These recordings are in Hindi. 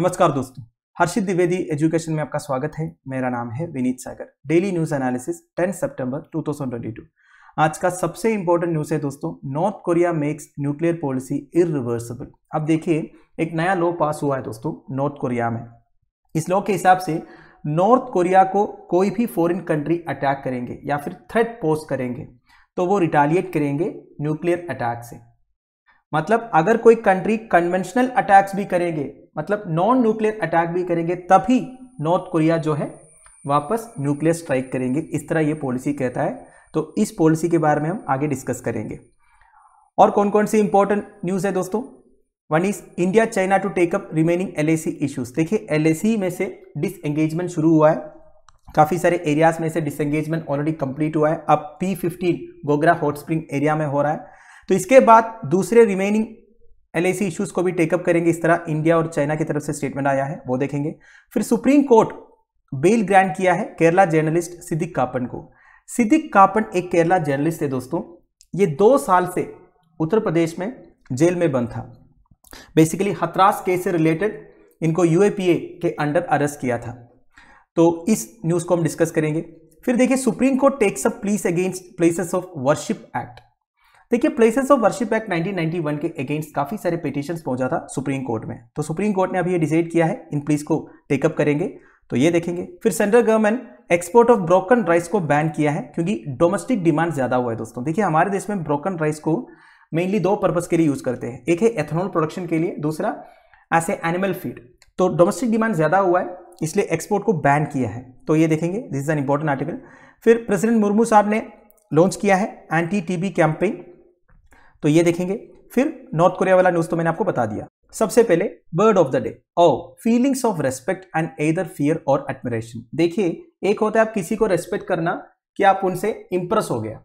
नमस्कार दोस्तों हर्षित द्विवेदी एजुकेशन में आपका स्वागत है मेरा नाम है Vineet Sagar daily news analysis 10 सितंबर 2022 आज का सबसे इंपॉर्टेंट न्यूज है दोस्तों north Korea makes nuclear policy irreversible अब देखिए एक नया लॉ पास हुआ है दोस्तों नॉर्थ कोरिया में इस लॉ के हिसाब से नॉर्थ कोरिया को कोई भी फॉरिन कंट्री अटैक करेंगे या फिर थ्रेट पोस्ट करेंगे तो वो रिटालिएट करेंगे न्यूक्लियर अटैक से मतलब अगर कोई कंट्री कन्वेंशनल अटैक्स भी करेंगे मतलब नॉन न्यूक्लियर अटैक भी करेंगे तभी नॉर्थ कोरिया जो है वापस न्यूक्लियर स्ट्राइक करेंगे इस तरह ये पॉलिसी कहता है तो इस पॉलिसी के बारे में हम आगे डिस्कस करेंगे और कौन कौन सी इंपॉर्टेंट न्यूज़ है दोस्तों one is India China to take up remaining L issues देखिए एल में से डिसंगेजमेंट शुरू हुआ है काफ़ी सारे एरियाज में से डिसंगेजमेंट ऑलरेडी कंप्लीट हुआ है अब P fifteen Gogra hot spring area में हो रहा है तो इसके बाद दूसरे रिमेनिंग एल इश्यूज़ को भी टेकअप करेंगे इस तरह इंडिया और चाइना की तरफ से स्टेटमेंट आया है वो देखेंगे फिर सुप्रीम कोर्ट बेल ग्रांट किया है केरला जर्नलिस्ट सिद्दिक कापन को सिद्दिक कापन एक केरला जर्नलिस्ट है दोस्तों ये दो साल से उत्तर प्रदेश में जेल में बंद था बेसिकली हथरास केस से रिलेटेड इनको यू के अंडर अरेस्ट किया था तो इस न्यूज़ को हम डिस्कस करेंगे फिर देखिए supreme court takes pleas against places of worship act देखिए प्लेसेस ऑफ वर्शिप एक्ट 1991 के अगेंस्ट काफी सारे पिटिशन पहुंचा था सुप्रीम कोर्ट में तो सुप्रीम कोर्ट ने अभी ये डिसाइड किया है इन प्लीज को टेकअप करेंगे तो ये देखेंगे फिर central government export of broken rice को बैन किया है क्योंकि डोमेस्टिक डिमांड ज्यादा हुआ है दोस्तों देखिए हमारे देश में ब्रोकन राइस को मेनली दो पर्पज के लिए यूज करते हैं एक है एथेनॉल प्रोडक्शन के लिए दूसरा एस एनिमल फीड तो डोमेस्टिक डिमांड ज्यादा हुआ है इसलिए एक्सपोर्ट को बैन किया है तो ये देखेंगे this is an important article फिर प्रेसिडेंट मुर्मू साहब ने लॉन्च किया है एंटी टीबी कैंपेन तो ये देखेंगे फिर नॉर्थ कोरिया वाला न्यूज तो मैंने आपको बता दिया सबसे पहले word of the day awe feelings of respect and either fear और एडमिरेशन देखिए एक होता है आप किसी को रेस्पेक्ट करना कि आप उनसे इंप्रेस हो गया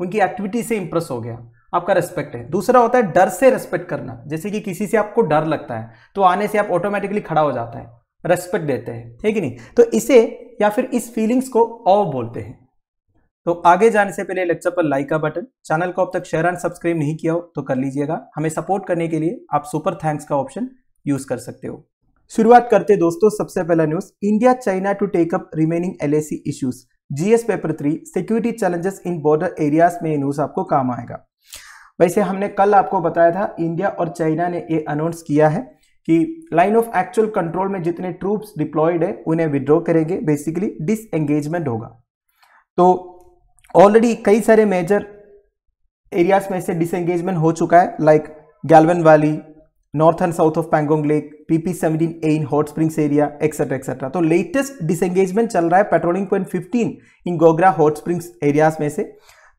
उनकी एक्टिविटी से इंप्रेस हो गया आपका रेस्पेक्ट है दूसरा होता है डर से रेस्पेक्ट करना जैसे कि किसी से आपको डर लगता है तो आने से आप ऑटोमेटिकली खड़ा हो जाता है रेस्पेक्ट देते हैं ठीक है नहीं तो इसे या फिर इस फीलिंग्स को ओ बोलते हैं तो आगे जाने से पहले लेक्चर पर लाइक का बटन चैनल को अब तक शेयर एंड सब्सक्राइब नहीं किया हो तो कर लीजिएगा हमें सपोर्ट करने के लिए आप सुपर थैंक्स का ऑप्शन यूज कर सकते हो शुरुआत करते दोस्तों सबसे पहला news India China to take up remaining L issues GS paper three security challenges in border areas में ये न्यूज आपको काम आएगा वैसे हमने कल आपको बताया था इंडिया और चाइना ने ये अनाउंस किया है कि लाइन ऑफ एक्चुअल कंट्रोल में जितने ट्रूप्स डिप्लॉयड है उन्हें विड्रॉ करेंगे बेसिकली डिसएंगेजमेंट होगा तो ऑलरेडी कई सारे मेजर एरियाज में से डिसंगेजमेंट हो चुका है like Galwan valley north and south of Pangong lake PP seventeen A in hot springs area etcetera etcetera तो लेटेस्ट डिसंगेजमेंट चल रहा है patrolling point fifteen in Gogra hot springs areas में से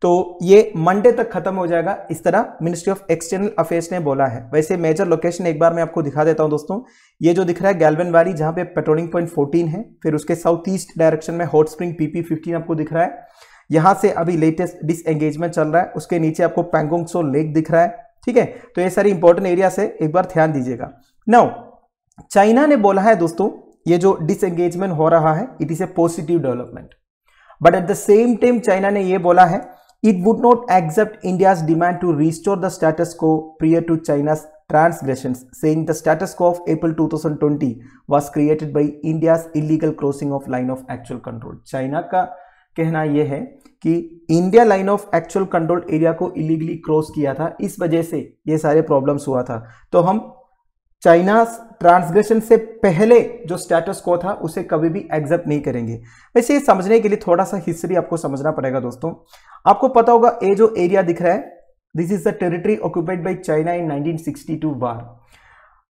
तो ये मंडे तक खत्म हो जाएगा इस तरह मिनिस्ट्री ऑफ एक्सटर्नल अफेयर्स ने बोला है वैसे मेजर लोकेशन एक बार मैं आपको दिखा देता हूं दोस्तों ये जो दिख रहा है गैलवन वैली जहां पे पेट्रोलिंग पॉइंट 14 है फिर उसके साउथ ईस्ट डायरेक्शन में हॉट स्प्रिंग पीपी 15 आपको दिख रहा है यहां से अभी लेटेस्ट डिसएंगेजमेंट चल रहा है उसके नीचे आपको पैंगोंग सो लेक दिख रहा है ठीक है तो ये सारी इंपॉर्टेंट एरिया से एक बार ध्यान दीजिएगा नाउ चाइना ने बोला है दोस्तों ये जो डिसएंगेजमेंट हो रहा है it is a positive development but at the same time China ने यह बोला है it would not accept India demand to restore the status quo prior to China transgression saying the status quo of two thousand twenty was created by India illegal crossing of line of actual control China का कहना यह है कि India line of actual control area को इलीगली क्रॉस किया था इस वजह से ये सारे प्रॉब्लम्स हुआ था तो हम चाइना ट्रांसग्रेशन से पहले जो स्टेटस को था उसे कभी भी एक्सेप्ट नहीं करेंगे वैसे ये समझने के लिए थोड़ा सा हिस्ट्री आपको समझना पड़ेगा दोस्तों आपको पता होगा ये जो एरिया दिख रहा है this is the territory occupied by China in nineteen बार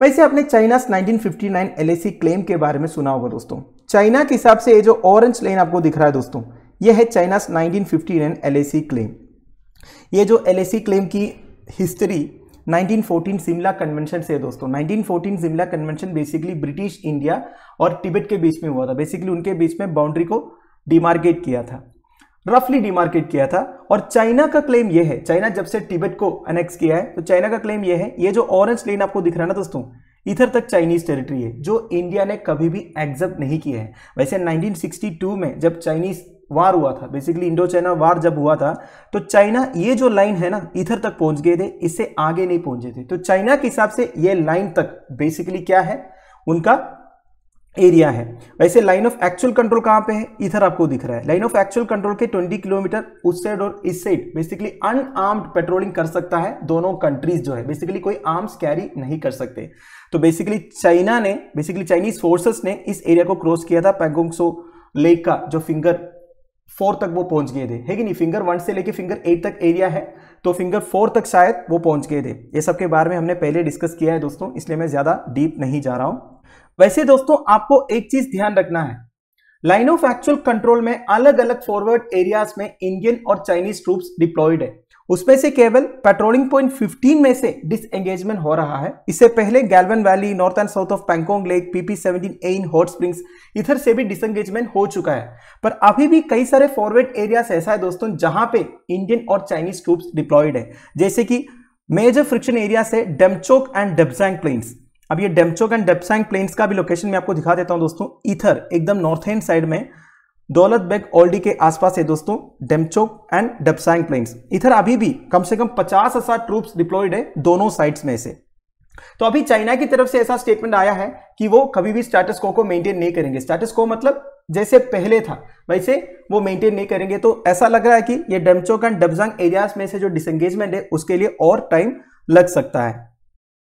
वैसे आपने चाइना 1959 एलएसी क्लेम के बारे में सुना होगा दोस्तों चाइना के हिसाब से ये जो ऑरेंज लाइन आपको दिख रहा है दोस्तों यह है चाइनास 1959 एलएसी क्लेम ये जो एलएसी क्लेम की हिस्ट्री 1914 शिमला कन्वेंशन से है दोस्तों 1914 Shimla convention basically British India और टिबेट के बीच में हुआ था बेसिकली उनके बीच में बाउंड्री को डिमार्केट किया था रफली डिमार्केट किया था और चाइना का क्लेम यह है चाइना जब से टिबेट को अनेक्स किया है तो चाइना का क्लेम यह है ये जो ऑरेंज लेन आपको दिख रहा है ना दोस्तों इधर तक चाइनीज टेरिटरी है जो इंडिया ने कभी भी एक्सेप्ट नहीं किया है वैसे 1962 में जब चाइनीज वार हुआ था बेसिकली इंडो चाइना वार जब हुआ था तो चाइना ये जो लाइन है ना इधर तक पहुंच गए थे इससे आगे नहीं पहुंचे थे तो चाइना के हिसाब से ये लाइन तक बेसिकली क्या है उनका एरिया है वैसे लाइन ऑफ एक्चुअल कंट्रोल कहाँ पे है इधर आपको दिख रहा है लाइन ऑफ एक्चुअल कंट्रोल के 20 किलोमीटर उस साइड और इस साइड बेसिकली अनआर्म्ड पेट्रोलिंग कर सकता है दोनों कंट्रीज जो है बेसिकली कोई आर्म्स कैरी नहीं कर सकते तो बेसिकली चाइना ने बेसिकली चाइनीज फोर्सेस ने इस एरिया को क्रॉस किया था पैगोंगसो लेक का जो फिंगर फोर तक वो पहुंच गए थे है कि नहीं फिंगर वन से लेके फिंगर एट तक एरिया है तो फिंगर फोर तक शायद वो पहुंच गए थे ये सब के बारे में हमने पहले डिस्कस किया है दोस्तों इसलिए मैं ज़्यादा डीप नहीं जा रहा हूँ वैसे दोस्तों आपको एक चीज़ ध्यान रखना है लाइन ऑफ एक्चुअल कंट्रोल में अलग अलग फॉरवर्ड एरियाज में इंडियन और चाइनीज ट्रूप्स डिप्लॉयड है उसमें से केवल पेट्रोलिंग पॉइंट 15 में से डिसएंगेजमेंट हो रहा है इससे पहले Galwan valley north and south of Pangong lake PP 17 and hot springs इधर से भी डिसएंगेजमेंट हो चुका है पर अभी भी कई सारे फॉरवर्ड एरियाज ऐसा है दोस्तों जहां पे इंडियन और चाइनीज ट्रूप्स डिप्लॉयड है जैसे कि मेजर फ्रिक्शन एरिया से डेमचोक एंड डेबसैंग प्लेन्स अब ये डेमचोक एंड डेबसैंग प्लेन्स का भी लोकेशन मैं आपको दिखा देता हूँ दोस्तों इधर एकदम नॉर्थ एंड साइड में दौलत बेग ओल्डी के आसपास है दोस्तों डेमचोक एंड डबसांग प्लेन्स इधर अभी भी कम से कम पचास हजार ट्रूप्स डिप्लॉयड है दोनों साइड्स में से तो अभी चाइना की तरफ से ऐसा स्टेटमेंट आया है कि वो कभी भी स्टेटस को को मेंटेन नहीं करेंगे स्टेटस को मतलब जैसे पहले था वैसे वो मेंटेन नहीं करेंगे तो ऐसा लग रहा है कि ये डेमचोक एंड डबजांग एरियाज में से जो डिसंगेजमेंट है उसके लिए और टाइम लग सकता है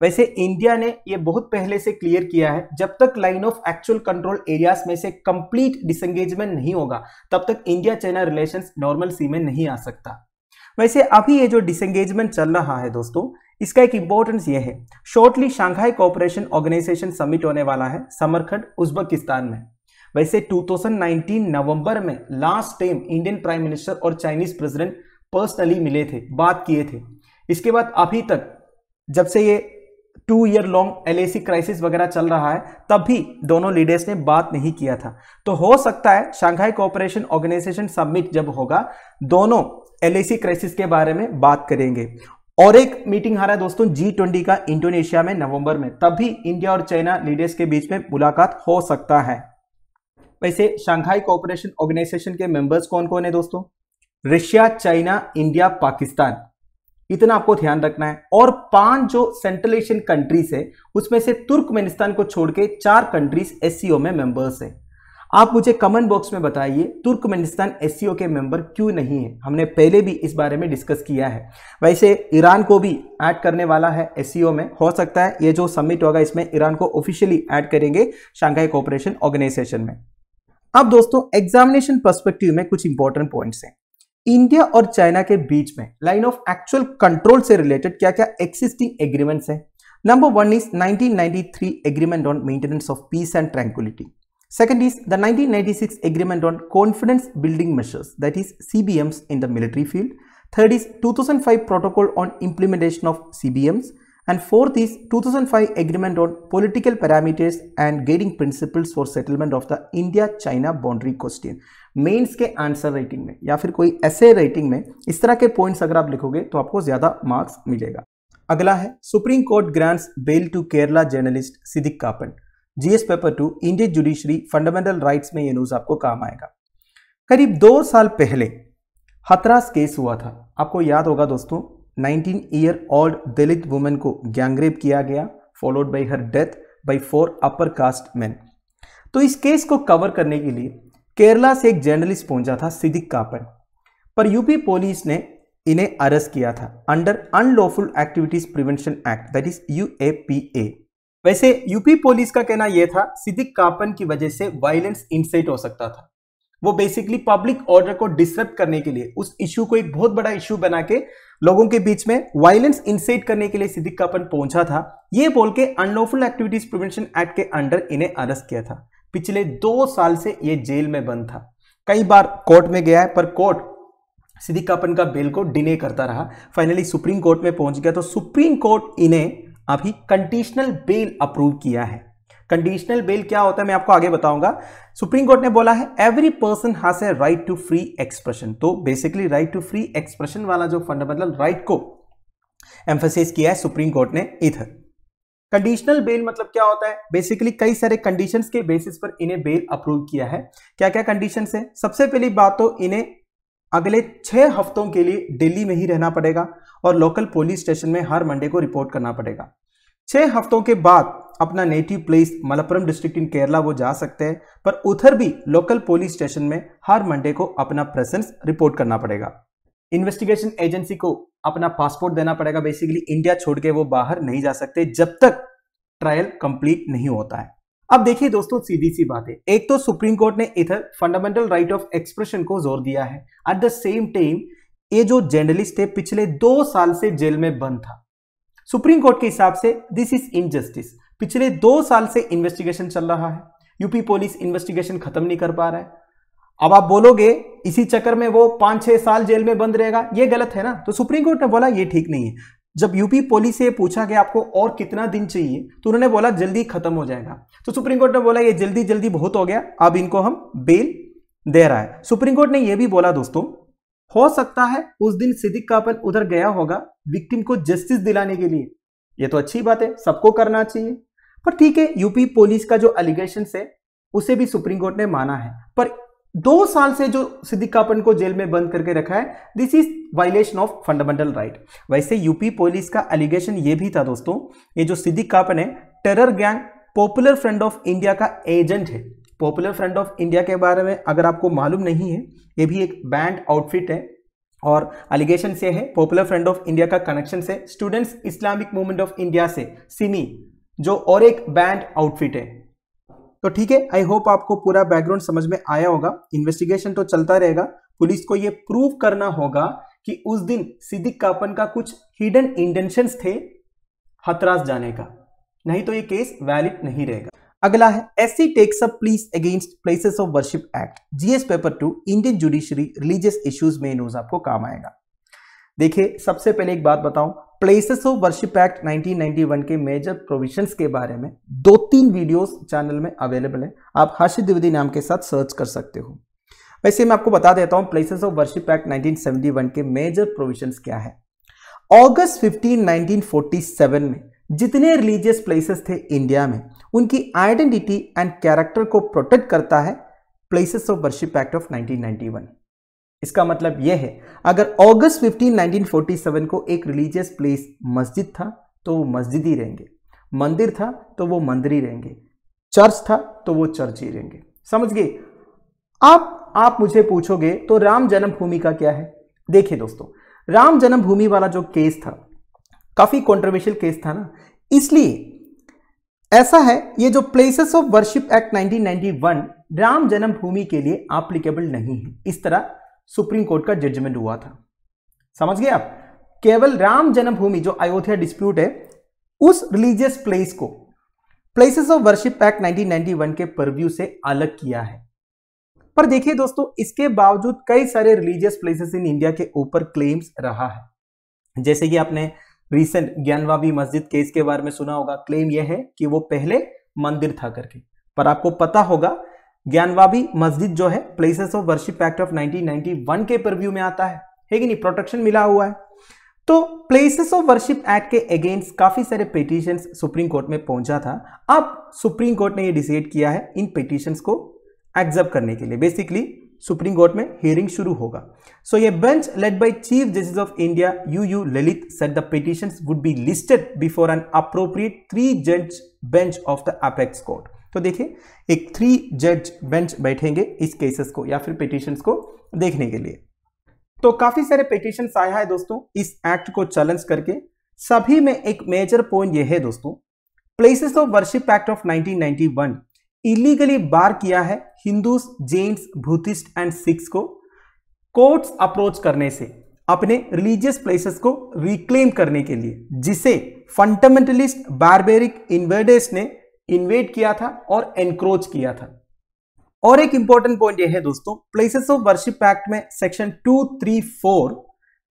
वैसे इंडिया ने ये बहुत पहले से क्लियर किया है जब तक line of actual control areas में से कंप्लीट डिसंगेजमेंट नहीं होगा तब तक इंडिया चाइना रिलेशंस नॉर्मल सी में नहीं आ सकता वैसे अभी ये जो डिसंगेजमेंट चल रहा है दोस्तों इसका एक इंपॉर्टेंस ये है shortly Shanghai cooperation organisation summit होने वाला है समरखंड उज्बेकिस्तान में वैसे 2019 नवंबर में last time Indian prime minister और चाइनीज प्रेसिडेंट पर्सनली मिले थे बात किए थे इसके बाद अभी तक जब से ये two year long L crisis वगैरह चल रहा है तब भी दोनों लीडर्स ने बात नहीं किया था तो हो सकता है शंघाई कोऑपरेशन ऑर्गेनाइजेशन समिट जब होगा दोनों एल क्राइसिस के बारे में बात करेंगे और एक मीटिंग आ रहा है दोस्तों जी ट्वेंटी का इंडोनेशिया में नवंबर में तभी इंडिया और चाइना लीडर्स के बीच में मुलाकात हो सकता है वैसे शंघाई कोऑपरेशन ऑर्गेनाइजेशन के मेंबर्स कौन कौन है दोस्तों रशिया चाइना इंडिया पाकिस्तान इतना आपको ध्यान रखना है और पांच जो सेंट्रल एशियन कंट्रीज है उसमें से तुर्कमेनिस्तान को छोड़ के चार कंट्रीज एस में मेंबर्स है आप मुझे कमेंट बॉक्स में बताइए तुर्कमेनिस्तान एस के मेंबर क्यों नहीं है हमने पहले भी इस बारे में डिस्कस किया है वैसे ईरान को भी ऐड करने वाला है एस में हो सकता है ये जो समिट होगा इसमें ईरान को ऑफिशियली ऐड करेंगे शांघाई कोऑपरेशन ऑर्गेनाइजेशन में अब दोस्तों एग्जामिनेशन पर्सपेक्टिव में कुछ इंपॉर्टेंट पॉइंट्स हैं इंडिया और चाइना के बीच में लाइन ऑफ एक्चुअल कंट्रोल से रिलेटेड क्या क्या एक्सिस्टिंग एग्रीमेंट्स हैं number one is 1993 agreement on maintenance of peace and tranquillity second is the 1996 agreement on confidence building measures that is C in the military field third is 2005 protocol on implementation of C and fourth is 2005 agreement on political parameters and guiding principles for settlement of the India China boundary question mains के आंसर राइटिंग में या फिर कोई ऐसे राइटिंग में इस तरह के पॉइंट्स अगर आप लिखोगे तो आपको ज़्यादा मार्क्स मिलेगा अगला है supreme court grants bail to Kerala journalist Siddique Kappan GS paper two Indian judiciary fundamental rights में ये न्यूज़ आपको काम आएगा करीब दो साल पहले हथरास केस हुआ था आपको याद होगा दोस्तों 19 ईयर ओल्ड दलित वुमेन को गैंगरेप किया गया followed by her death by four upper caste man तो इस केस को कवर करने के लिए केरला से एक जर्नलिस्ट पहुंचा था सिदिक कापर पर यूपी पुलिस ने इन्हें अरेस्ट किया था under unlawful activities prevention act that is U वैसे यूपी पुलिस का कहना यह था सिदिक कापन की वजह से वायलेंस इंसाइट हो सकता था वो बेसिकली पब्लिक ऑर्डर को डिस्टर्ब करने के लिए उस इशू को एक बहुत बड़ा इशू बना के लोगों के बीच में वायलेंस इंसाइट करने के लिए सिद्धिक कापन पहुंचा था ये बोल के अनलॉफुल एक्टिविटीज प्रिवेंशन एक्ट के अंडर इन्हें अरेस्ट किया था पिछले दो साल से ये जेल में बंद था कई बार कोर्ट में गया है पर कोर्ट सिद्धिकापन का बेल को डिले करता रहा फाइनली सुप्रीम कोर्ट में पहुंच गया तो सुप्रीम कोर्ट इन्हें अभी कंडीशनल बेल अप्रूव किया है कंडीशनल बेल क्या होता है मैं आपको आगे बताऊंगा सुप्रीम कोर्ट ने बोला है every person has a right to free expression तो basically right to free expression वाला जो फंडामेंटल राइट को एम्फोसाइज किया है सुप्रीम कोर्ट ने इधर कंडीशनल बेल मतलब क्या होता है बेसिकली कई सारे कंडीशंस के बेसिस पर इन्हें बेल अप्रूव किया है क्या क्या कंडीशन है सबसे पहली बात तो इन्हें अगले छह हफ्तों के लिए दिल्ली में ही रहना पड़ेगा और लोकल पुलिस स्टेशन में हर मंडे को रिपोर्ट करना पड़ेगा छह हफ्तों के बाद अपना native place Malappuram district in Kerala वो जा सकते हैं पर उधर भी लोकल पुलिस स्टेशन में हर मंडे को अपना प्रेजेंस रिपोर्ट करना पड़ेगा इन्वेस्टिगेशन एजेंसी को अपना पासपोर्ट देना पड़ेगा बेसिकली इंडिया छोड़ के वो बाहर नहीं जा सकते जब तक ट्रायल कंप्लीट नहीं होता है अब देखिए दोस्तों सीधी सी बात है एक तो सुप्रीम कोर्ट ने इधर फंडामेंटल राइट ऑफ एक्सप्रेशन को जोर दिया है एट द सेम टाइम ये जो जर्नलिस्ट है पिछले दो साल से जेल में बंद था सुप्रीम कोर्ट के हिसाब से दिस इज इनजस्टिस पिछले दो साल से इन्वेस्टिगेशन चल रहा है यूपी पुलिस इन्वेस्टिगेशन खत्म नहीं कर पा रहा है अब आप बोलोगे इसी चक्कर में वो पांच छह साल जेल में बंद रहेगा ये गलत है ना तो सुप्रीम कोर्ट ने बोला ये ठीक नहीं है जब यूपी पुलिस से पूछा गया आपको और कितना दिन चाहिए तो उन्होंने बोला जल्दी खत्म हो जाएगा तो सुप्रीम कोर्ट ने बोला ये जल्दी जल्दी बहुत हो गया अब इनको हम बेल दे रहा है सुप्रीम कोर्ट ने यह भी बोला दोस्तों हो सकता है उस दिन सिद्दिक का अपन उधर गया होगा विक्टिम को जस्टिस दिलाने के लिए ये तो अच्छी बात है सबको करना चाहिए पर ठीक है यूपी पुलिस का जो एलिगेशन है उसे भी सुप्रीम कोर्ट ने माना है पर दो साल से जो सिद्दीक कापन को जेल में बंद करके रखा है this is violation of fundamental right वैसे यूपी पुलिस का एलिगेशन ये भी था दोस्तों ये जो सिद्दीक कापन है terror gang popular front of India का एजेंट है पॉपुलर फ्रंट ऑफ इंडिया के बारे में अगर आपको मालूम नहीं है ये भी एक बैंड आउटफिट है और एलिगेशन से है पॉपुलर फ्रंट ऑफ इंडिया का कनेक्शन से students Islamic movement of India से सिमी जो और एक बैंड आउटफिट है तो ठीक है आई होप आपको पूरा बैकग्राउंड समझ में आया होगा इन्वेस्टिगेशन तो चलता रहेगा पुलिस को यह प्रूव करना होगा कि उस दिन सिद्दिक कापन का कुछ हिडन इंटेंशन थे हतरास जाने का नहीं तो ये केस वैलिड नहीं रहेगा अगला है S C takes pleas against places of worship act GS paper two Indian judiciary religious issues में न्यूज आपको काम आएगा देखिए सबसे पहले एक बात बताऊं प्लेसेस ऑफ वर्शिप एक्ट 1991 के मेजर प्रोविजंस के बारे में दो तीन वीडियोस चैनल में अवेलेबल है आप हर्षित द्विवेदी नाम के साथ सर्च कर सकते हो वैसे मैं आपको बता देता हूं प्लेसेस ऑफ वर्शिप एक्ट 1971 के मेजर प्रोविजंस क्या है अगस्त 15 1947 में जितने रिलीजियस प्लेसेस थे इंडिया में उनकी आइडेंटिटी एंड कैरेक्टर को प्रोटेक्ट करता है places of worship act of nineteen इसका मतलब यह है अगर अगस्त 15, 1947 को एक रिलीजियस प्लेस मस्जिद था तो वो मस्जिद ही रहेंगे मंदिर था तो वो मंदिर ही रहेंगे चर्च था तो वो चर्च ही रहेंगे समझ गए आप आप मुझे पूछोगे तो राम जन्मभूमि का क्या है देखिए दोस्तों राम जन्मभूमि वाला जो केस था काफ़ी कॉन्ट्रोवर्शियल केस था ना इसलिए ऐसा है ये जो places of worship act 1991 Ram Janmabhoomi के लिए एप्लीकेबल नहीं है इस तरह सुप्रीम कोर्ट का जजमेंट हुआ था समझ गए आप केवल राम जन्मभूमि जो अयोध्या डिस्प्यूट है उस रिलीजियस प्लेस को प्लेसेस ऑफ वर्शिप एक्ट 1991 के परव्यू से अलग किया है पर देखिए दोस्तों इसके बावजूद कई सारे रिलीजियस प्लेसेस इन इंडिया के ऊपर क्लेम्स रहा है जैसे कि आपने रिसेंट ज्ञानवाबी मस्जिद केस के बारे में सुना होगा क्लेम यह है कि वो पहले मंदिर था करके पर आपको पता होगा ज्ञानवाबी मस्जिद जो है places of worship act of 1991 के प्रव्यू में आता है है कि नहीं प्रोटेक्शन मिला हुआ है तो प्लेसेस ऑफ वर्शिप एक्ट के अगेंस्ट काफी सारे पिटिशन सुप्रीम कोर्ट में पहुंचा था अब सुप्रीम कोर्ट ने ये डिसाइड किया है इन पिटिशन को एक्सेप्ट करने के लिए बेसिकली सुप्रीम कोर्ट में हियरिंग शुरू होगा सो so, ये bench led by chief justice of India U U Lalit said the petitions would be listed before an appropriate three जज bench of the apex court तो देखिए एक थ्री जज बेंच बैठेंगे इस केसेस को या फिर पिटिशन को देखने के लिए तो काफी सारे पिटिशन आया है दोस्तों इस एक्ट को चैलेंज करके सभी में एक मेजर पॉइंट यह है दोस्तों places of worship act of 1991 illegally bar किया है हिंदू जेन्स भूतिस्ट एंड सिख्स को कोर्ट्स अप्रोच करने से अपने रिलीजियस प्लेसेस को रिक्लेम करने के लिए जिसे फंडामेंटलिस्ट बारबेरिक इन्वर्डर्स ने इन्वेट किया था और एनक्रोच किया था और एक इंपॉर्टेंट पॉइंट यह है दोस्तों प्लेसेस ऑफ वर्शिप एक्ट में सेक्शन टू थ्री फोर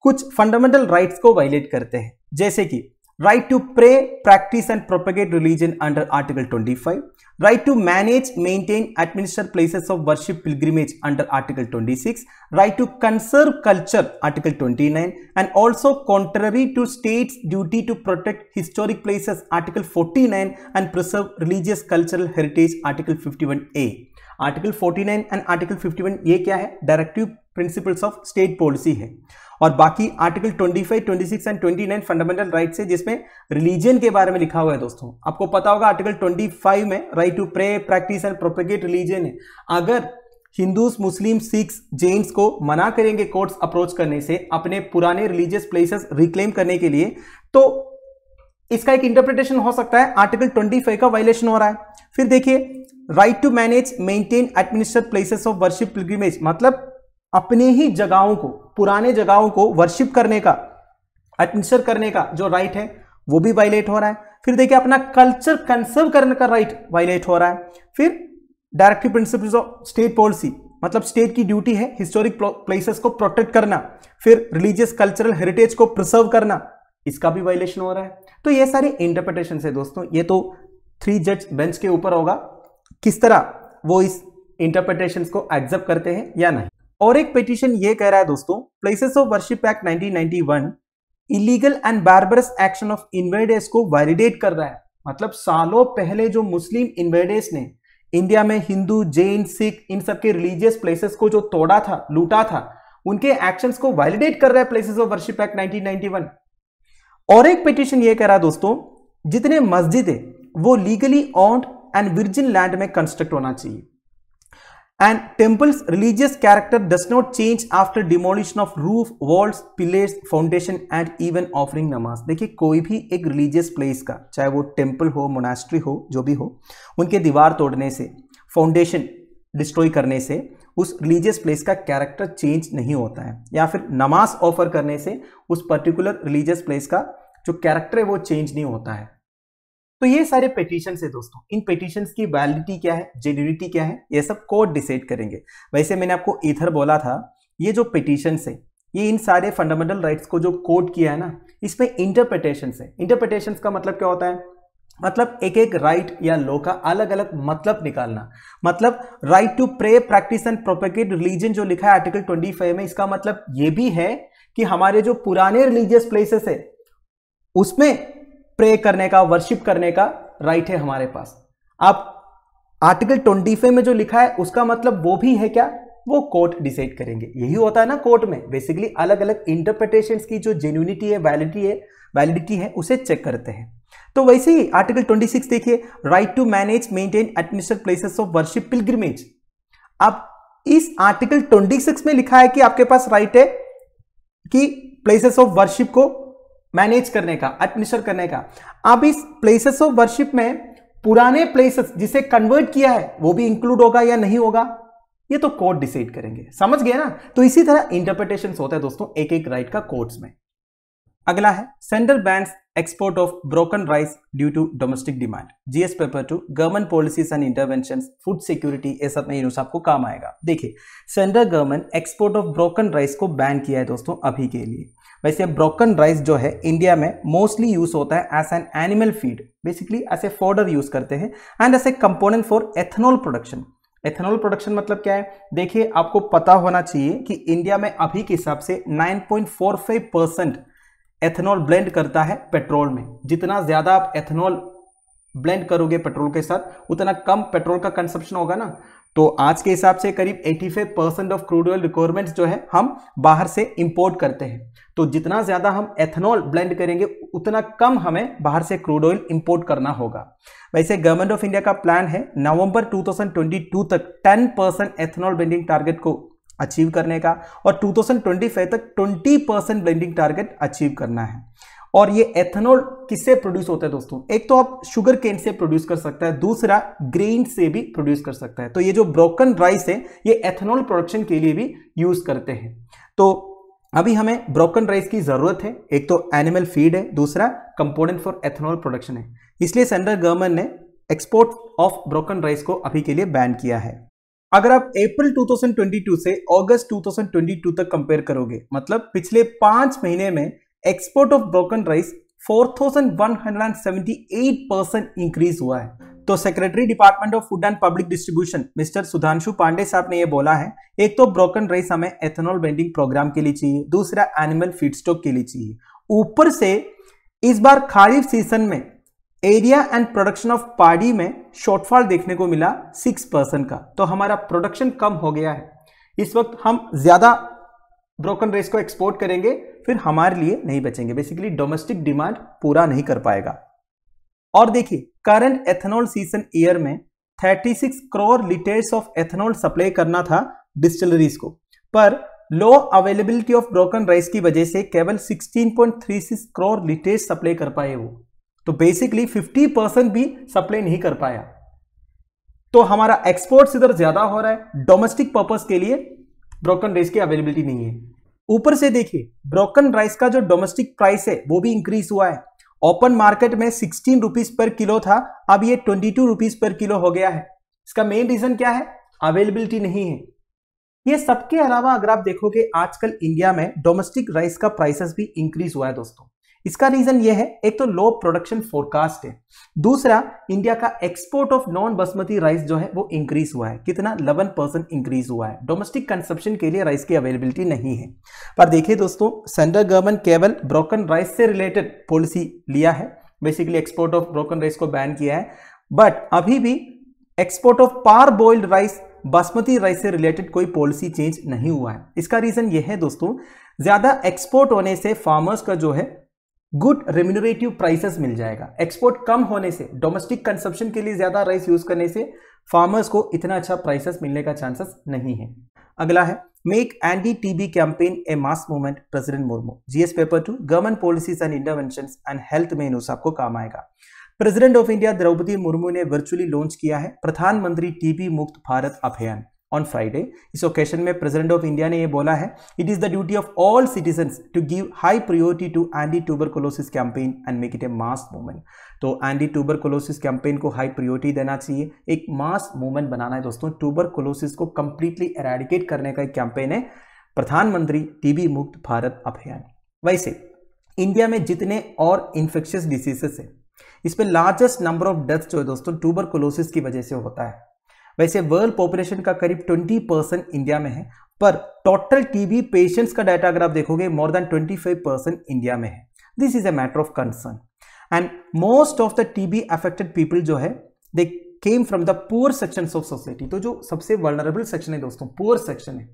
कुछ फंडामेंटल राइट्स को वायलेट करते हैं जैसे कि right to pray, practice and propagate religion under Article 25, right to manage, maintain, administer places of worship pilgrimage under Article 26, right to conserve culture Article 29 and also contrary to state's duty to protect historic places Article 49 and preserve religious cultural heritage Article 51A. Article 49 and Article 51A क्या है? Directive principles of state policy है और बाकी आर्टिकल 25, 26 एंड 29 फंडामेंटल राइट्स है जिसमें रिलीजन के बारे में लिखा हुआ है दोस्तों आपको पता होगा आर्टिकल 25 में right to pray practise and propagate religion है अगर हिंदूज मुस्लिम सिख्स जैन्स को मना करेंगे कोर्ट्स अप्रोच करने से अपने पुराने रिलीजियस प्लेसेस रिक्लेम करने के लिए तो इसका एक इंटरप्रिटेशन हो सकता है आर्टिकल 25 का वायलेशन हो रहा है फिर देखिए right to manage maintain administer places of worship pilgrimage मतलब अपने ही जगहों को पुराने जगहों को वर्शिप करने का एडमिनिस्टर करने का जो राइट है वो भी वायलेट हो रहा है फिर देखिए अपना कल्चर कंसर्व करने का राइट वायलेट हो रहा है फिर directive principles of state policy मतलब स्टेट की ड्यूटी है हिस्टोरिक प्लेसेस को प्रोटेक्ट करना फिर रिलीजियस कल्चरल हेरिटेज को प्रिजर्व करना इसका भी वायलेशन हो रहा है तो ये सारे इंटरप्रिटेशन है दोस्तों ये तो थ्री जज बेंच के ऊपर होगा किस तरह वो इस इंटरप्रिटेशन को एक्सेप्ट करते हैं या नहीं और एक पिटिशन ये कह रहा है दोस्तों places of worship act 1991 illegal and barbarous action of invaders को वैलिडेट कर रहा है मतलब सालों पहले जो मुस्लिम इन्वेडर्स ने इंडिया में हिंदू जैन सिख इन सबके रिलीजियस प्लेसेस को जो तोड़ा था लूटा था उनके एक्शन को वैलिडेट कर रहा है places of worship act nineteen और एक पिटिशन ये कह रहा है दोस्तों जितने मस्जिद वो legally owned and virgin land में कंस्ट्रक्ट होना चाहिए And temple's religious character does not change after demolition of roof, walls, pillars, foundation and even offering नमाज देखिए कोई भी एक रिलीजियस प्लेस का चाहे वो टेम्पल हो मोनास्ट्री हो जो भी हो उनके दीवार तोड़ने से फाउंडेशन डिस्ट्रॉय करने से उस रिलीजियस प्लेस का कैरेक्टर चेंज नहीं होता है या फिर नमाज ऑफर करने से उस पर्टिकुलर रिलीजियस प्लेस का जो कैरेक्टर है वो चेंज नहीं होता है तो ये सारे पेटिशन है दोस्तों इन पेटिशन की वैलिडिटी क्या है जेन्यूनिटी क्या है ये सब कोर्ट डिसाइड करेंगे वैसे मैंने आपको इधर बोला था ये जो पिटिशन है ये इन सारे फंडामेंटल राइट्स को जो कोड किया है ना इसमें इंटरप्रिटेशन है इंटरप्रिटेशन का मतलब क्या होता है मतलब एक एक राइट या लॉ का अलग अलग मतलब निकालना मतलब right to pray practise and propagate religion जो लिखा है आर्टिकल 25 में इसका मतलब ये भी है कि हमारे जो पुराने रिलीजियस प्लेसेस है उसमें प्रे करने का वर्शिप करने का राइट है हमारे पास आप आर्टिकल ट्वेंटी में जो लिखा है उसका मतलब वो भी है क्या वो कोर्ट डिसाइड करेंगे यही होता है ना कोर्ट में बेसिकली अलग अलग इंटरप्रिटेशन की जो जेन्यूनिटी है वैलिडिटी है वैलिडिटी है उसे चेक करते हैं तो वैसे ही आर्टिकल 26 देखिए right to manage maintain administrate places of worship pilgrimage अब इस आर्टिकल 26 में लिखा है कि आपके पास राइट है कि प्लेसेस ऑफ वर्शिप को मैनेज करने का एडमिनिस्टर करने का अब इस प्लेसेस ऑफ वर्शिप में पुराने प्लेसेस जिसे कन्वर्ट किया है वो भी इंक्लूड होगा या नहीं होगा ये तो कोर्ट डिसाइड करेंगे समझ गए ना तो इसी तरह इंटरप्रिटेशन होता है दोस्तों एक एक राइट का कोर्ट्स में अगला है centre bans export of broken rice due to domestic demand GS paper two government policies and intervention food security ये सब में आपको काम आएगा देखिए central government export of broken rice को बैन किया है दोस्तों अभी के लिए वैसे ब्रोकन राइस जो है इंडिया में मोस्टली यूज होता है as an animal feed basically as a fodder use करते हैं and as a component for ethanol production ethanol production मतलब क्या है देखिए आपको पता होना चाहिए कि इंडिया में अभी के हिसाब से 9.45 परसेंट एथेनॉल ब्लेंड करता है पेट्रोल में जितना ज़्यादा आप एथेनॉल ब्लेंड करोगे पेट्रोल के साथ उतना कम पेट्रोल का कंसप्शन होगा ना तो आज के हिसाब से करीब 85 percent of crude oil requirements जो है हम बाहर से इंपोर्ट करते हैं तो जितना ज़्यादा हम एथेनॉल ब्लेंड करेंगे उतना कम हमें बाहर से क्रूड ऑयल इंपोर्ट करना होगा वैसे गवर्नमेंट ऑफ इंडिया का प्लान है नवंबर 2022 तक 10 परसेंट एथेनॉल ब्लेंडिंग टारगेट को अचीव करने का और 2025 तक 20 परसेंट ब्लेंडिंग टारगेट अचीव करना है और ये एथेनॉल किससे प्रोड्यूस होता है दोस्तों एक तो आप शुगर केन से प्रोड्यूस कर सकता है दूसरा ग्रेन से भी प्रोड्यूस कर सकता है तो ये जो ब्रोकन राइस है ये एथेनॉल प्रोडक्शन के लिए भी यूज करते हैं तो अभी हमें ब्रोकन राइस की ज़रूरत है एक तो एनिमल फीड है दूसरा कंपोनेंट फॉर एथेनॉल प्रोडक्शन है इसलिए सेंट्रल गवर्नमेंट ने एक्सपोर्ट ऑफ ब्रोकन राइस को अभी के लिए बैन किया है अगर आप अप्रैल 2022 से अगस्त 2022 तक कंपेयर करोगे मतलब पिछले पांच महीने में export of broken rice 4,178 percent increase हुआ है तो secretary department of food and public distribution mister Sudhanshu Pandey साहब ने यह बोला है एक तो ब्रोकन राइस हमें एथेनॉल बेंडिंग प्रोग्राम के लिए चाहिए दूसरा एनिमल फीड स्टॉक के लिए चाहिए ऊपर से इस बार खारिफ सीजन में area and production of paddy में शॉर्टफॉल देखने को मिला सिक्स परसेंट का तो हमारा प्रोडक्शन कम हो गया है इस वक्त हम ज्यादा ब्रोकन रेस को एक्सपोर्ट करेंगे फिर हमारे लिए नहीं बचेंगे बेसिकली डोमेस्टिक डिमांड पूरा नहीं कर पाएगा और देखिए करंट एथेनॉल सीजन ईयर में 36 crore litres of ethanol supply करना था डिस्टिलरीज को पर low availability of broken rice की वजह से केवल 16.36 क्रोर लीटर्स सप्लाई कर पाए वो तो बेसिकली 50 परसेंट भी सप्लाई नहीं कर पाया तो हमारा एक्सपोर्ट्स इधर ज्यादा हो रहा है डोमेस्टिक पर्पज के लिए ब्रोकन राइस की अवेलेबिलिटी नहीं है ऊपर से देखिए ब्रोकन राइस का जो डोमेस्टिक प्राइस है वो भी इंक्रीज हुआ है ओपन मार्केट में सिक्सटीन रुपीज पर किलो था अब ये ट्वेंटी टू रुपीज पर किलो हो गया है इसका मेन रीजन क्या है अवेलेबिलिटी नहीं है ये सबके अलावा अगर आप देखोगे आजकल इंडिया में डोमेस्टिक राइस का प्राइसेस भी इंक्रीज हुआ है दोस्तों इसका रीजन यह है एक तो लो प्रोडक्शन फोरकास्ट है दूसरा इंडिया का export of non basmati rice जो है वो इंक्रीज हुआ है कितना 11 परसेंट इंक्रीज हुआ है डोमेस्टिक कंजप्शन के लिए राइस की अवेलेबिलिटी नहीं है पर देखिए दोस्तों सेंट्रल गवर्नमेंट केवल ब्रोकन राइस से रिलेटेड पॉलिसी लिया है basically export of broken rice को बैन किया है बट अभी भी export of parboiled rice basmati rice से रिलेटेड कोई पॉलिसी चेंज नहीं हुआ है इसका रीजन यह है दोस्तों ज्यादा एक्सपोर्ट होने से फार्मर्स का जो है गुड रेम्यूनरेटिव प्राइसेस मिल जाएगा एक्सपोर्ट कम होने से डोमेस्टिक कंजप्शन के लिए ज़्यादा राइस यूज़ करने से फार्मर्स को इतना अच्छा प्राइसेस मिलने का चांसेस नहीं है अगला है make anti TB campaign a mass movement president Murmu GS paper two government policies and intervention and health मेनू आपको काम आएगा president of India Droupadi Murmu ने वर्चुअली लॉन्च किया है प्रधानमंत्री TB Mukt Bharat Abhiyan on Friday इस ओकेशन में प्रेसिडेंट ऑफ इंडिया ने यह बोला है it is the duty of all citizen to give high priority to anti tuberculosis campaign and make it a mass movement तो एंटी कोलोसिस कैंपेन को हाई प्रियोरिटी देना चाहिए एक मास मूवमेंट बनाना है दोस्तों कोलोसिस को कंप्लीटली एराडिकेट करने का एक कैंपेन है प्रधानमंत्री टीबी मुक्त भारत अभियान वैसे इंडिया में जितने और इन्फेक्शियस डिसीजेस है इस पर लार्जेस्ट नंबर ऑफ डेथ जो है दोस्तों कोलोसिस की वजह से होता है वैसे वर्ल्ड पॉपुलेशन का करीब 20 परसेंट इंडिया में है पर टोटल टीबी पेशेंट्स का डाटा अगर आप देखोगे मोर देन 25 परसेंट इंडिया में है this is a matter of concern and most of the TB affected people जो है they came from the poor section of society तो जो सबसे वर्नरेबल सेक्शन है दोस्तों पुअर सेक्शन है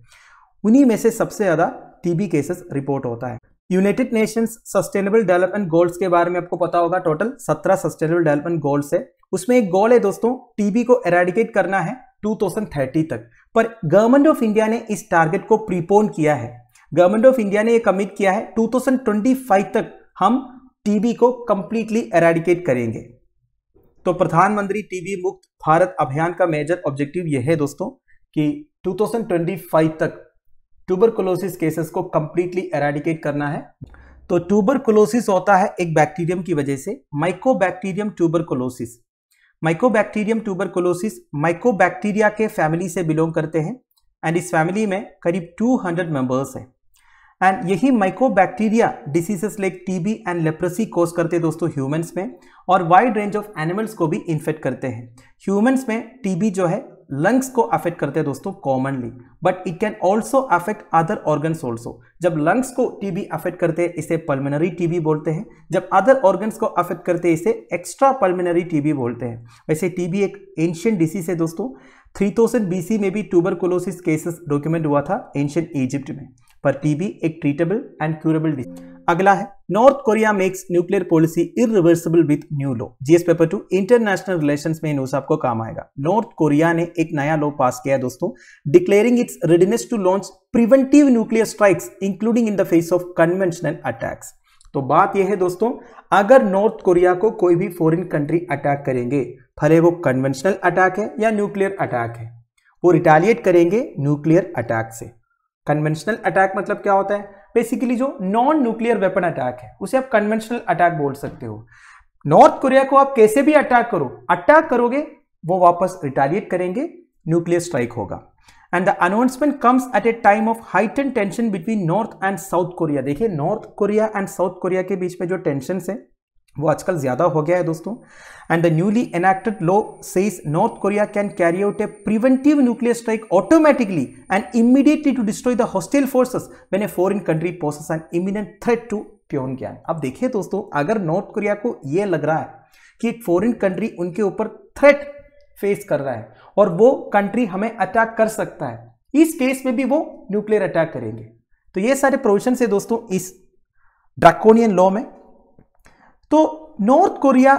उन्हीं में से सबसे ज़्यादा टीबी केसेस रिपोर्ट होता है United Nations sustainable development goals के बारे में आपको पता होगा टोटल सत्रह सस्टेनेबल डेवलपमेंट गोल्स है उसमें एक गोल है दोस्तों टीबी को एराडिकेट करना है 2030 तक पर गवर्नमेंट ऑफ इंडिया ने इस टारगेट को प्रीपोन किया है गवर्नमेंट ऑफ इंडिया ने यह कमिट किया है 2025 तक हम टीबी को कंप्लीटली एराडिकेट करेंगे तो प्रधानमंत्री टीबी मुक्त भारत अभियान का मेजर ऑब्जेक्टिव यह है दोस्तों कि 2025 तक ट्यूबरकुलोसिस केसेस को कंप्लीटली एराडिकेट करना है तो ट्यूबरकुलोसिस होता है एक बैक्टीरियम की वजह से mycobacterium tuberculosis mycobacterium tuberculosis mycobacteria के फैमिली से बिलोंग करते हैं एंड इस फैमिली में करीब 200 मेंबर्स हैं एंड यही mycobacteria diseases like TB and leprosy cause करते हैं दोस्तों ह्यूमंस में और वाइड रेंज ऑफ एनिमल्स को भी इन्फेक्ट करते हैं ह्यूमंस में टीबी जो है लंग्स को अफेक्ट करते हैं दोस्तों commonly but it can also affect other organs also जब लंग्स को टीबी अफेक्ट करते हैं इसे पल्मोनरी टीबी बोलते हैं जब अदर ऑर्गन्स को अफेक्ट करते हैं इसे एक्स्ट्रा पल्मोनरी टीबी बोलते हैं वैसे टीबी एक एंशियंट डिसीज है दोस्तों 3000 सी में भी ट्यूबरकुलोसिस केसेस डॉक्यूमेंट हुआ था एंशियंट इजिप्ट में पर टीबी एक ट्रीटेबल एंड क्यूरेबल डिसीज अगला है North Korea makes nuclear policy irreversible with new law GS paper two international relations में न्यूज आपको काम आएगा नॉर्थ कोरिया ने एक नया लॉ पास किया है दोस्तों declaring its readiness to launch preventive nuclear strikes including in the face of conventional attacks तो बात यह है दोस्तों अगर नॉर्थ कोरिया को कोई भी फॉरिन कंट्री अटैक करेंगे भले वो कन्वेंशनल अटैक है या न्यूक्लियर अटैक है वो रिटालिएट करेंगे न्यूक्लियर अटैक से कन्वेंशनल अटैक मतलब क्या होता है बेसिकली जो नॉन न्यूक्लियर वेपन अटैक है उसे आप कन्वेंशनल अटैक बोल सकते हो नॉर्थ कोरिया को आप कैसे भी अटैक करो अटैक करोगे वो वापस रिटालिएट करेंगे न्यूक्लियर स्ट्राइक होगा and the announcement comes at a time of and tension between North and South Korea देखिए North Korea and South Korea के बीच में जो टेंशन है वो आजकल ज़्यादा हो गया है दोस्तों and the newly enacted law says North Korea can carry out a preventive nuclear strike automatically and immediately to destroy the hostile forces when a foreign country poses an imminent threat to Pyongyang अब देखिए दोस्तों अगर नॉर्थ कोरिया को ये लग रहा है कि एक फॉरेन कंट्री उनके ऊपर थ्रेट फेस कर रहा है और वो कंट्री हमें अटैक कर सकता है इस केस में भी वो न्यूक्लियर अटैक करेंगे तो ये सारे प्रोविजन है दोस्तों इस ड्राकोनियन लॉ में तो नॉर्थ कोरिया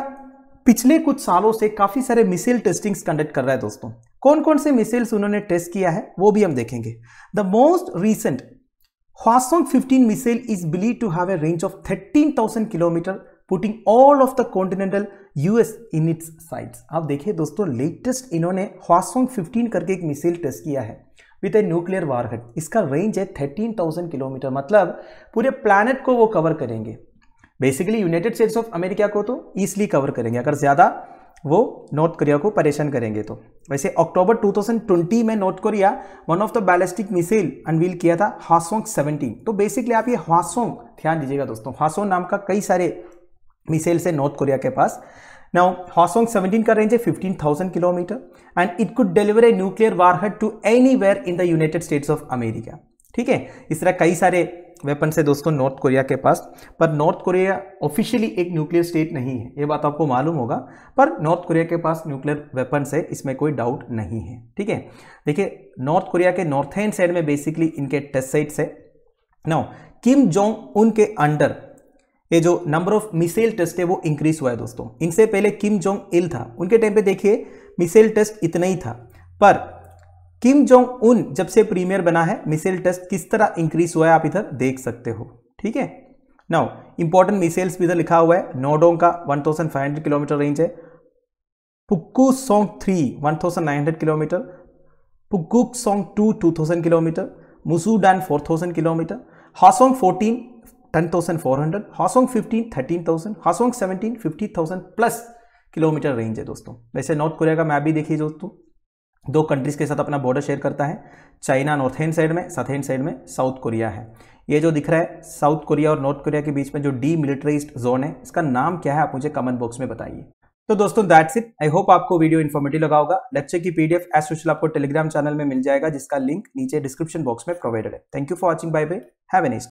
पिछले कुछ सालों से काफ़ी सारे मिसाइल टेस्टिंग्स कंडक्ट कर रहा है दोस्तों कौन कौन से मिसाइल्स उन्होंने टेस्ट किया है वो भी हम देखेंगे the most recent Hwasong 15 missile is believe to have a range of 13,000 kilometre putting all of the continental US in its sights आप देखिए दोस्तों लेटेस्ट इन्होंने हॉसोंग 15 करके एक मिसाइल टेस्ट किया है विथ ए न्यूक्लियर वारहेड इसका रेंज है 13,000 किलोमीटर मतलब पूरे प्लानट को वो कवर करेंगे basically United States of America को तो ईजली कवर करेंगे अगर ज़्यादा वो नॉर्थ कोरिया को परेशान करेंगे तो वैसे अक्टूबर 2020 में North Korea one of the ballistic missile unveil किया था हासोंग 17 तो बेसिकली आप ये हासोंग ध्यान दीजिएगा दोस्तों हासोंग नाम का कई सारे मिसाइल से नॉर्थ कोरिया के पास नाउ हासोंग 17 का रेंज है 15,000 kilometre and it could deliver a nuclear warhead to any in the United States of America ठीक है इस तरह कई सारे वेपन से दोस्तों नॉर्थ कोरिया के पास पर नॉर्थ कोरिया ऑफिशियली एक न्यूक्लियर स्टेट नहीं है ये बात आपको मालूम होगा पर नॉर्थ कोरिया के पास न्यूक्लियर वेपन्स है इसमें कोई डाउट नहीं है ठीक है देखिए नॉर्थ कोरिया के नॉर्थ हैंड साइड में बेसिकली इनके टेस्ट साइट्स है नाउ किम जोंग उन के अंडर ये जो नंबर ऑफ मिसाइल टेस्ट है वो इंक्रीज हुआ है दोस्तों इनसे पहले किम जोंग इल था उनके टाइम पे देखिए मिसाइल टेस्ट इतना ही था पर किम जोंग उन जब से प्रीमियर बना है मिसाइल टेस्ट किस तरह इंक्रीज हुआ है आप इधर देख सकते हो ठीक है नाउ इंपॉर्टेंट मिसाइल्स भी इधर लिखा हुआ है नोडोंग का 1500 किलोमीटर रेंज है Pukguksong three 1900 kilometre Pukguksong two 2000 kilometre Musudan four kilometre Hwasong 14 10,400 Hwasong thirteen thousand Hwasong fifty thousand plus kilometre range है दोस्तों वैसे नॉर्थ कोरिया का मैप भी देखिए दोस्तों दो कंट्रीज़ के साथ अपना बॉर्डर शेयर करता है चाइना नॉर्थ हैंड साइड में साउथ हैंड साइड में साउथ कोरिया है ये जो दिख रहा है साउथ कोरिया और नॉर्थ कोरिया के बीच में जो डी मिलिट्राइज जोन है इसका नाम क्या है आप मुझे कमेंट बॉक्स में बताइए तो दोस्तों दैट्स इट आई होप आपको वीडियो इन्फॉर्मेटिव लगा होगा लेक्चर की पीडीएफ एस सोशल आपको टेलीग्राम चैनल में मिल जाएगा जिसका लिंक नीचे डिस्क्रिप्शन बॉक्स में प्रोवाइडेड है thank you for watching bye bye have